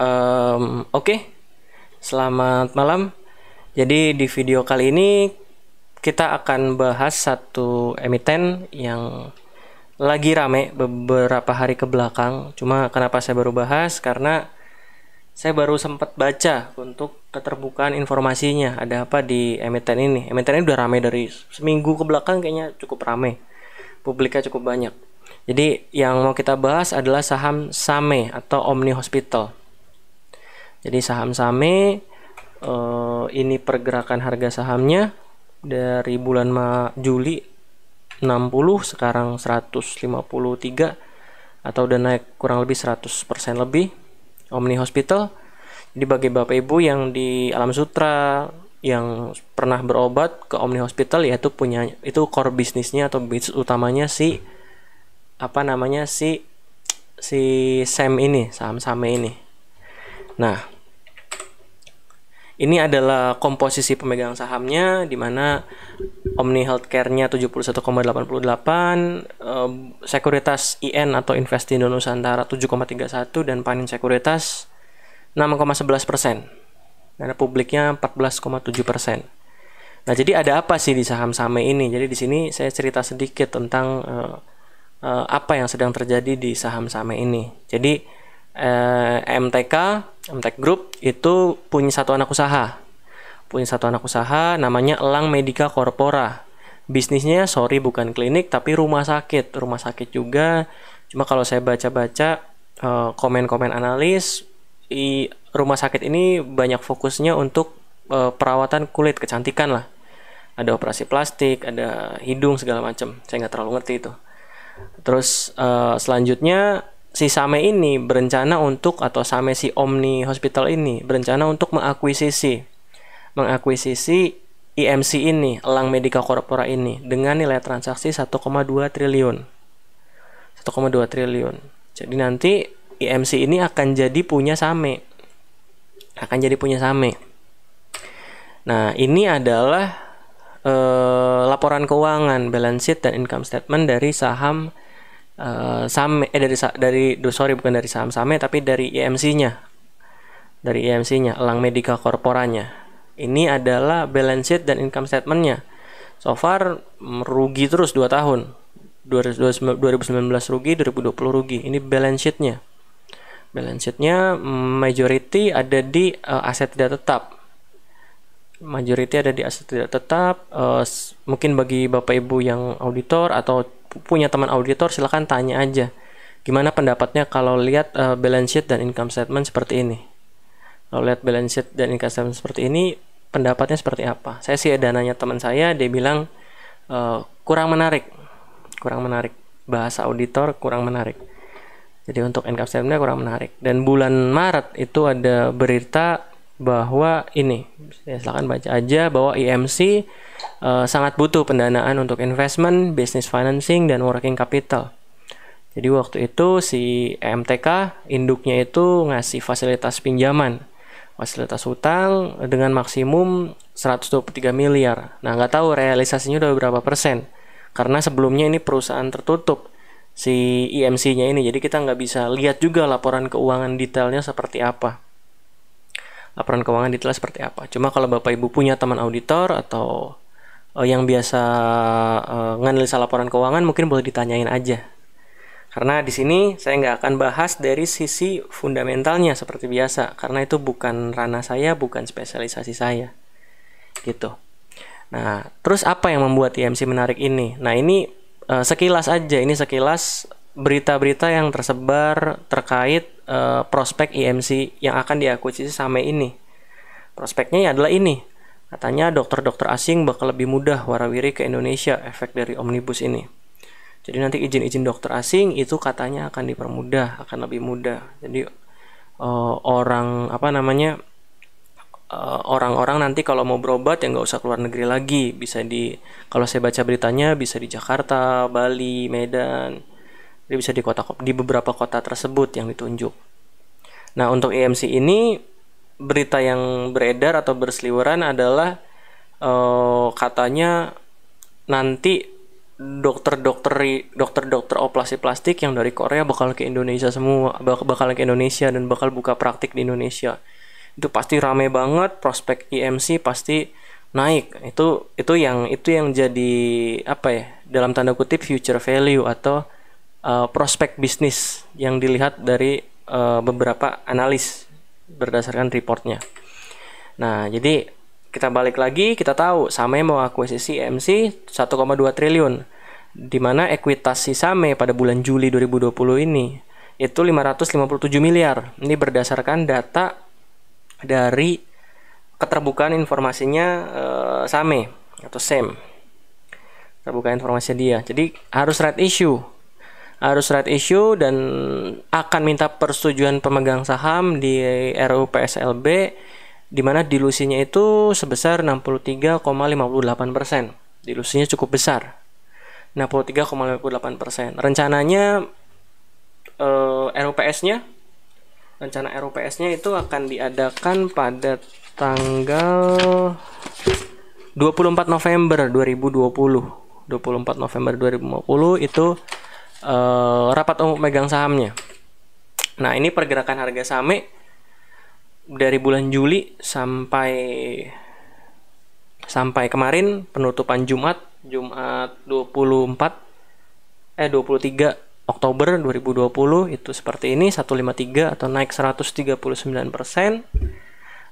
um, oke okay. selamat malam jadi di video kali ini kita akan bahas satu emiten yang lagi rame beberapa hari ke belakang cuma kenapa saya baru bahas karena saya baru sempat baca untuk keterbukaan informasinya ada apa di emiten ini emiten ini udah rame dari seminggu ke belakang kayaknya cukup rame publiknya cukup banyak jadi yang mau kita bahas adalah saham SAME atau Omni Hospital jadi saham same eh, ini pergerakan harga sahamnya dari bulan Ma Juli 60 sekarang 153 atau udah naik kurang lebih 100% lebih Omni Hospital. Jadi bagi Bapak Ibu yang di Alam Sutra yang pernah berobat ke Omni Hospital yaitu punya itu core bisnisnya atau bisnis utamanya si apa namanya si si Sam ini, saham-saham ini. Nah, ini adalah komposisi pemegang sahamnya di mana Omni Healthcare-nya 71,88, eh, Sekuritas IN atau Investindo Nusantara 7,31 dan Panin Sekuritas 6,11 persen. Dan publiknya 14,7 persen. Nah, jadi ada apa sih di saham Same ini? Jadi di sini saya cerita sedikit tentang uh, uh, apa yang sedang terjadi di saham Same ini. Jadi uh, eh, MTK Amtek Group itu punya satu anak usaha. Punya satu anak usaha namanya Elang Medica Corpora. Bisnisnya sorry bukan klinik tapi rumah sakit, rumah sakit juga. Cuma kalau saya baca-baca eh, komen-komen analis rumah sakit ini banyak fokusnya untuk eh, perawatan kulit kecantikan lah. Ada operasi plastik, ada hidung segala macam. Saya nggak terlalu ngerti itu. Terus eh, selanjutnya si Same ini berencana untuk atau Same si Omni Hospital ini berencana untuk mengakuisisi mengakuisisi IMC ini, Elang Medica Corpora ini dengan nilai transaksi 1,2 triliun. 1,2 triliun. Jadi nanti IMC ini akan jadi punya Same. Akan jadi punya Same. Nah, ini adalah eh, laporan keuangan, balance sheet dan income statement dari saham uh, eh dari dari sorry bukan dari saham Same tapi dari IMC-nya. E dari IMC-nya, e Elang Medika Korporanya. Ini adalah balance sheet dan income statement-nya. So far merugi mm, terus 2 tahun. 2019 rugi, 2020 rugi. Ini balance sheet-nya. Balance sheet-nya mm, majority ada di uh, aset tidak tetap majority ada di aset tidak tetap. Uh, mungkin bagi Bapak Ibu yang auditor atau punya teman auditor silahkan tanya aja. Gimana pendapatnya kalau lihat uh, balance sheet dan income statement seperti ini? Kalau lihat balance sheet dan income statement seperti ini, pendapatnya seperti apa? Saya sih ada nanya teman saya, dia bilang uh, kurang menarik. Kurang menarik. Bahasa auditor kurang menarik. Jadi untuk income statementnya kurang menarik. Dan bulan Maret itu ada berita bahwa ini ya silakan baca aja bahwa IMC e uh, eh, sangat butuh pendanaan untuk investment, business financing dan working capital. Jadi waktu itu si MTK induknya itu ngasih fasilitas pinjaman, fasilitas hutang dengan maksimum 123 miliar. Nah, nggak tahu realisasinya udah berapa persen. Karena sebelumnya ini perusahaan tertutup si IMC-nya e ini. Jadi kita nggak bisa lihat juga laporan keuangan detailnya seperti apa laporan keuangan detail seperti apa. Cuma kalau Bapak Ibu punya teman auditor atau uh, yang biasa uh, nganalisa laporan keuangan mungkin boleh ditanyain aja. Karena di sini saya nggak akan bahas dari sisi fundamentalnya seperti biasa, karena itu bukan ranah saya, bukan spesialisasi saya. Gitu. Nah, terus apa yang membuat IMC menarik ini? Nah, ini uh, sekilas aja, ini sekilas berita-berita yang tersebar terkait uh, prospek IMC e yang akan diakuisisi sama ini. Prospeknya ya adalah ini. Katanya dokter-dokter asing bakal lebih mudah warawiri ke Indonesia efek dari omnibus ini. Jadi nanti izin-izin dokter asing itu katanya akan dipermudah, akan lebih mudah. Jadi uh, orang apa namanya eh, orang-orang uh, orang -orang nanti kalau mau berobat ya nggak usah keluar negeri lagi, bisa di kalau saya baca beritanya bisa di Jakarta, Bali, Medan, jadi bisa di kota di beberapa kota tersebut yang ditunjuk. Nah, untuk EMC ini berita yang beredar atau berseliweran adalah uh, katanya nanti dokter-dokter dokter-dokter operasi plastik yang dari Korea bakal ke Indonesia semua bakal, bakal ke Indonesia dan bakal buka praktik di Indonesia itu pasti rame banget prospek IMC e pasti naik itu itu yang itu yang jadi apa ya dalam tanda kutip future value atau uh, prospek bisnis yang dilihat dari uh, beberapa analis berdasarkan reportnya. Nah, jadi kita balik lagi, kita tahu Same mau akuisisi MC 1,2 triliun di mana ekuitas si Same pada bulan Juli 2020 ini itu 557 miliar. Ini berdasarkan data dari keterbukaan informasinya uh, Same atau SEM. Terbuka informasi dia. Jadi harus red issue harus right issue dan akan minta persetujuan pemegang saham di RUU PSLB di mana dilusinya itu sebesar 63,58%. Dilusinya cukup besar. 63,58%. Rencananya eh, RUPS-nya rencana RUPS-nya itu akan diadakan pada tanggal 24 November 2020. 24 November 2020 itu uh, rapat umum pegang sahamnya. Nah, ini pergerakan harga saham dari bulan Juli sampai sampai kemarin penutupan Jumat Jumat 24 eh 23 Oktober 2020 itu seperti ini 153 atau naik 139 persen.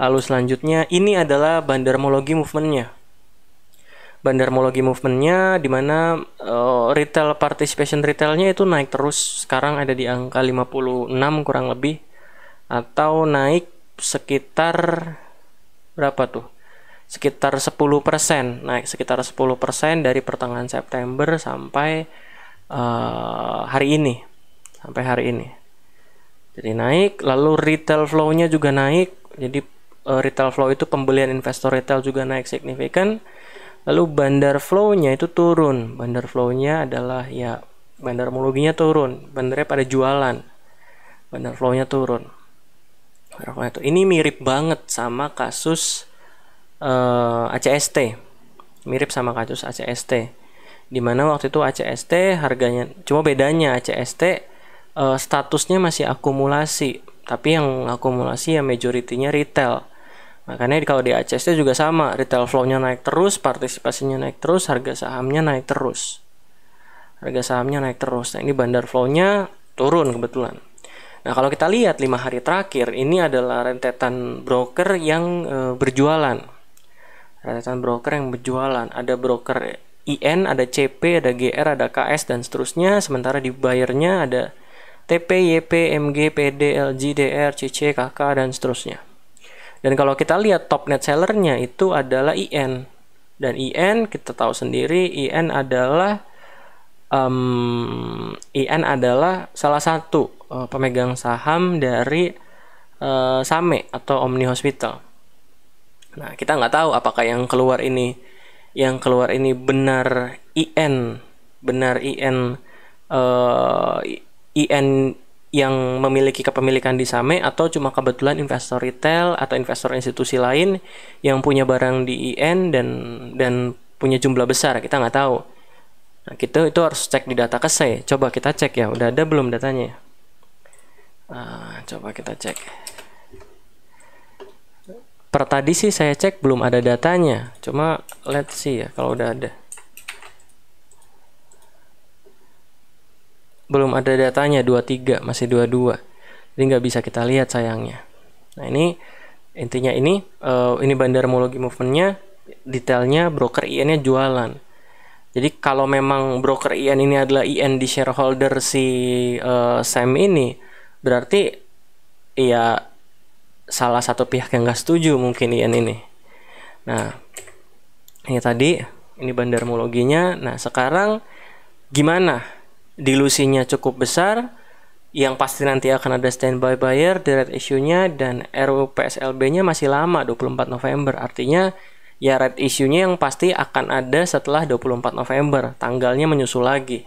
Lalu selanjutnya ini adalah bandarmologi movementnya bandarmologi movementnya di mana uh, retail participation retailnya itu naik terus sekarang ada di angka 56 kurang lebih atau naik sekitar berapa tuh sekitar 10% naik sekitar 10% dari pertengahan September sampai uh, hari ini sampai hari ini jadi naik lalu retail flow-nya juga naik jadi uh, retail flow itu pembelian investor retail juga naik signifikan lalu bandar flow-nya itu turun bandar flow-nya adalah ya bandar homologinya turun bandarnya pada jualan bandar flow-nya turun ini mirip banget sama kasus uh, eh, ACST mirip sama kasus ACST dimana waktu itu ACST harganya cuma bedanya ACST uh, eh, statusnya masih akumulasi tapi yang akumulasi ya majoritinya retail Makanya kalau di ACS juga sama, retail flow-nya naik terus, partisipasinya naik terus, harga sahamnya naik terus. Harga sahamnya naik terus. Nah, ini bandar flow-nya turun kebetulan. Nah, kalau kita lihat lima hari terakhir, ini adalah rentetan broker yang e, berjualan. Rentetan broker yang berjualan. Ada broker IN, ada CP, ada GR, ada KS, dan seterusnya. Sementara di bayarnya ada TP, YP, MG, PD, LG, DR, CC, KK, dan seterusnya. Dan kalau kita lihat top net sellernya itu adalah IN. Dan IN kita tahu sendiri IN adalah um, IN adalah salah satu uh, pemegang saham dari uh, Same atau Omni Hospital. Nah, kita nggak tahu apakah yang keluar ini yang keluar ini benar IN, benar IN uh, eh, IN yang memiliki kepemilikan di Same atau cuma kebetulan investor retail atau investor institusi lain yang punya barang di IN dan dan punya jumlah besar kita nggak tahu. Nah, kita gitu, itu harus cek di data kese. Coba kita cek ya, udah ada belum datanya? uh, coba kita cek. Per tadi sih saya cek belum ada datanya. Cuma let's see ya kalau udah ada. belum ada datanya 23 masih 22 jadi nggak bisa kita lihat sayangnya nah ini intinya ini uh, ini bandarmologi movementnya detailnya broker IN nya jualan jadi kalau memang broker IN ini adalah IN di shareholder si uh, Sam ini berarti ya salah satu pihak yang nggak setuju mungkin IN ini nah ini tadi ini bandar bandarmologinya nah sekarang gimana dilusinya cukup besar yang pasti nanti akan ada standby buyer, direct issue-nya dan RUPSLB-nya masih lama 24 November. Artinya ya red issue-nya yang pasti akan ada setelah 24 November. Tanggalnya menyusul lagi.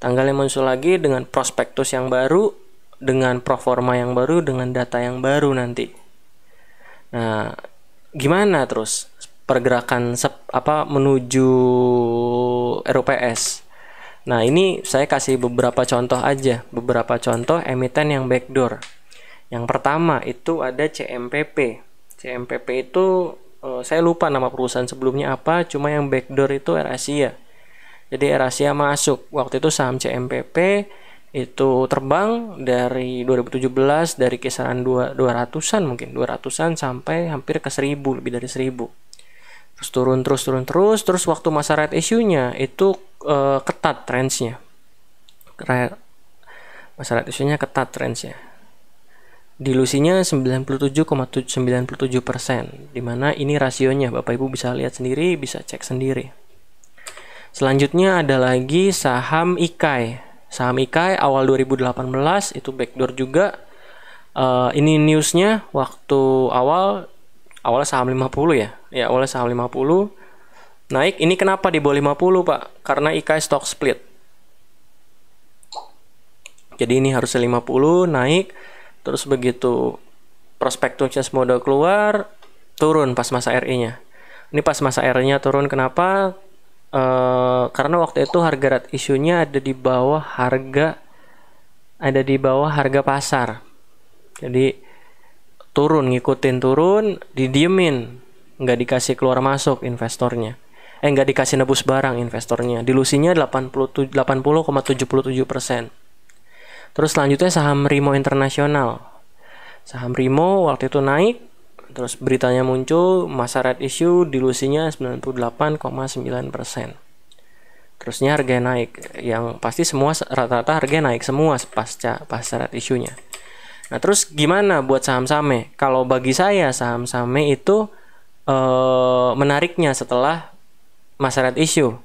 Tanggalnya menyusul lagi dengan prospektus yang baru, dengan proforma yang baru, dengan data yang baru nanti. Nah, gimana terus pergerakan sep, apa menuju RUPS? Nah, ini saya kasih beberapa contoh aja, beberapa contoh emiten yang backdoor. Yang pertama itu ada CMPP. CMPP itu eh, saya lupa nama perusahaan sebelumnya apa, cuma yang backdoor itu AirAsia. Jadi AirAsia masuk. Waktu itu saham CMPP itu terbang dari 2017 dari kisaran 200-an mungkin, 200-an sampai hampir ke 1000, lebih dari 1000 terus turun terus turun terus terus waktu masa red issue-nya itu uh, ketat trendsnya masa red issue-nya ketat trendsnya dilusinya 97,97 persen dimana ini rasionya bapak ibu bisa lihat sendiri bisa cek sendiri selanjutnya ada lagi saham IKAI saham IKAI awal 2018 itu backdoor juga uh, ini newsnya waktu awal awalnya saham 50 ya ya awalnya saham 50 naik ini kenapa di bawah 50 pak karena ika stock split jadi ini harusnya 50 naik terus begitu prospek tuncas modal keluar turun pas masa RI nya ini pas masa RI nya turun kenapa e, karena waktu itu harga rat isunya ada di bawah harga ada di bawah harga pasar jadi turun ngikutin turun didiemin nggak dikasih keluar masuk investornya eh nggak dikasih nebus barang investornya dilusinya 80,77 persen terus selanjutnya saham Rimo Internasional saham Rimo waktu itu naik terus beritanya muncul masa red issue dilusinya 98,9 persen terusnya harga naik yang pasti semua rata-rata harga naik semua pasca pasca red issu-nya. Nah, terus gimana buat saham same? Kalau bagi saya saham same itu eh, menariknya setelah masyarakat isu.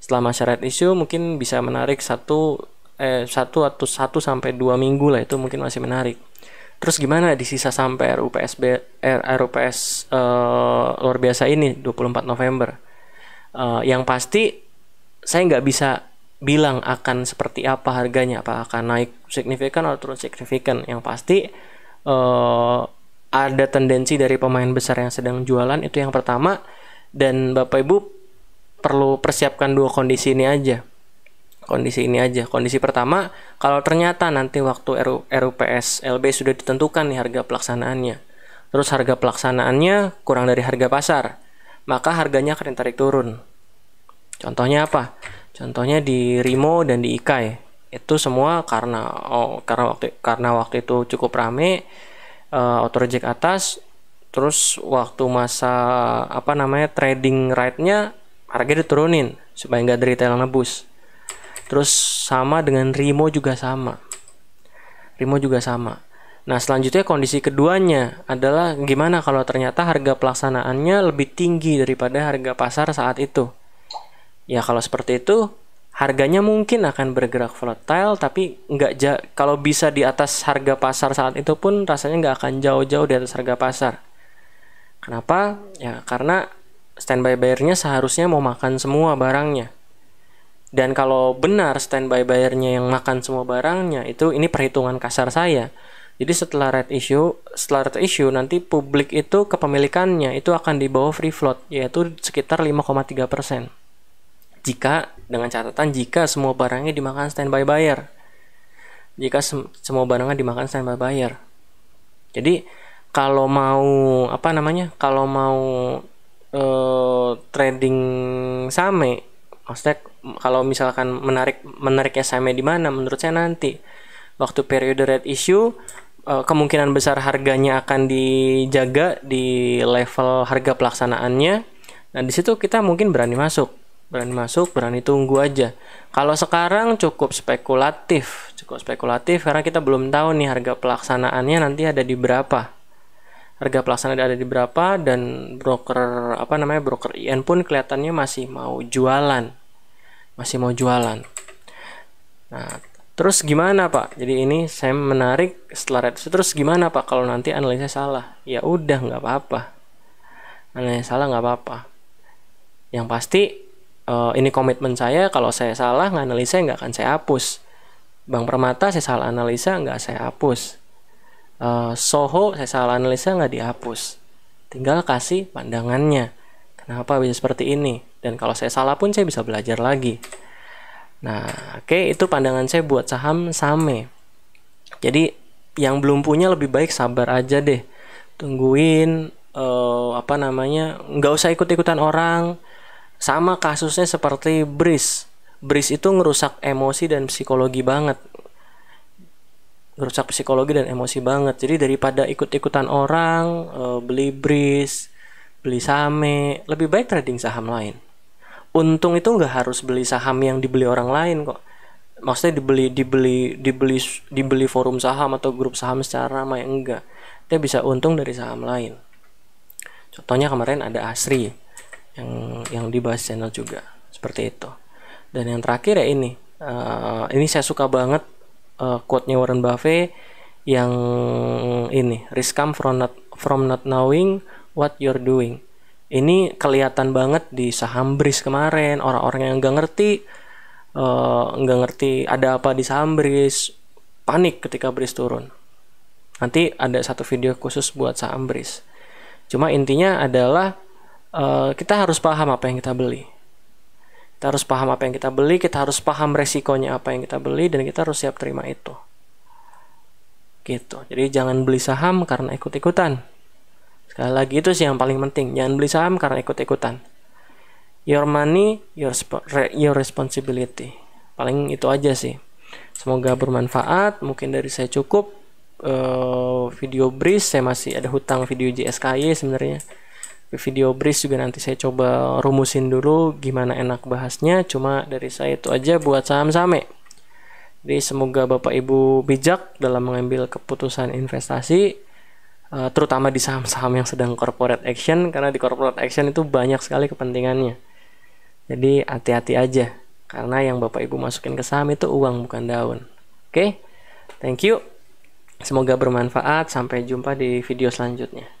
Setelah masyarakat isu mungkin bisa menarik satu eh satu atau satu sampai dua minggu lah itu mungkin masih menarik. Terus gimana di sisa sampai RUPS R, RUPS eh, luar biasa ini 24 November. Eh, yang pasti saya nggak bisa bilang akan seperti apa harganya apa akan naik signifikan atau turun signifikan yang pasti uh, ada tendensi dari pemain besar yang sedang jualan itu yang pertama dan bapak ibu perlu persiapkan dua kondisi ini aja kondisi ini aja kondisi pertama kalau ternyata nanti waktu RU, RUPS LB sudah ditentukan nih harga pelaksanaannya terus harga pelaksanaannya kurang dari harga pasar maka harganya akan ditarik turun contohnya apa Contohnya di Rimo dan di Ikai itu semua karena oh karena waktu karena waktu itu cukup rame uh, auto reject atas terus waktu masa apa namanya trading rightnya nya harga diturunin supaya nggak dari yang nebus terus sama dengan Rimo juga sama Rimo juga sama nah selanjutnya kondisi keduanya adalah gimana kalau ternyata harga pelaksanaannya lebih tinggi daripada harga pasar saat itu Ya kalau seperti itu harganya mungkin akan bergerak volatile tapi nggak ja kalau bisa di atas harga pasar saat itu pun rasanya nggak akan jauh-jauh di atas harga pasar. Kenapa? Ya karena standby bayarnya seharusnya mau makan semua barangnya. Dan kalau benar standby bayarnya yang makan semua barangnya itu ini perhitungan kasar saya. Jadi setelah red issue, setelah red issue nanti publik itu kepemilikannya itu akan dibawa free float yaitu sekitar 5,3 persen jika dengan catatan jika semua barangnya dimakan standby buyer. Jika se semua barangnya dimakan standby buyer. Jadi kalau mau apa namanya? Kalau mau uh, trading same, maksudnya kalau misalkan menarik menariknya same di mana menurut saya nanti waktu periode red issue eh, kemungkinan besar harganya akan dijaga di level harga pelaksanaannya. Nah, di situ kita mungkin berani masuk berani masuk berani tunggu aja kalau sekarang cukup spekulatif cukup spekulatif karena kita belum tahu nih harga pelaksanaannya nanti ada di berapa harga pelaksanaan ada di berapa dan broker apa namanya broker IN pun kelihatannya masih mau jualan masih mau jualan nah terus gimana pak jadi ini saya menarik setelah itu terus gimana pak kalau nanti analisa salah ya udah nggak apa-apa analisa salah nggak apa-apa yang pasti uh, ini komitmen saya kalau saya salah nganalisa nggak akan saya hapus Bang Permata saya salah analisa nggak saya hapus uh, Soho saya salah analisa nggak dihapus tinggal kasih pandangannya kenapa bisa seperti ini dan kalau saya salah pun saya bisa belajar lagi nah oke okay, itu pandangan saya buat saham same jadi yang belum punya lebih baik sabar aja deh tungguin uh, apa namanya nggak usah ikut ikutan orang sama kasusnya seperti Bris. Bris itu ngerusak emosi dan psikologi banget. Ngerusak psikologi dan emosi banget. Jadi daripada ikut-ikutan orang, eh, beli Bris, beli same, lebih baik trading saham lain. Untung itu nggak harus beli saham yang dibeli orang lain kok maksudnya dibeli dibeli dibeli dibeli forum saham atau grup saham secara main enggak dia bisa untung dari saham lain contohnya kemarin ada Asri yang yang dibahas channel juga seperti itu dan yang terakhir ya ini uh, ini saya suka banget uh, quote-nya Warren Buffett yang ini risk come from not from not knowing what you're doing ini kelihatan banget di saham bris kemarin orang-orang yang nggak ngerti eh, nggak uh, ngerti ada apa di saham bris panik ketika bris turun nanti ada satu video khusus buat saham bris cuma intinya adalah Eh, kita harus paham apa yang kita beli. Kita harus paham apa yang kita beli, kita harus paham resikonya apa yang kita beli, dan kita harus siap terima itu. Gitu. Jadi jangan beli saham karena ikut-ikutan. Sekali lagi itu sih yang paling penting. Jangan beli saham karena ikut-ikutan. Your money, your, your responsibility. Paling itu aja sih. Semoga bermanfaat. Mungkin dari saya cukup. Uh, video brief saya masih ada hutang video JSKY sebenarnya video brief juga nanti saya coba rumusin dulu gimana enak bahasnya cuma dari saya itu aja buat saham same jadi semoga Bapak Ibu bijak dalam mengambil keputusan investasi eh, terutama di saham-saham yang sedang corporate action karena di corporate action itu banyak sekali kepentingannya jadi hati-hati aja karena yang Bapak Ibu masukin ke saham itu uang bukan daun oke okay? thank you semoga bermanfaat sampai jumpa di video selanjutnya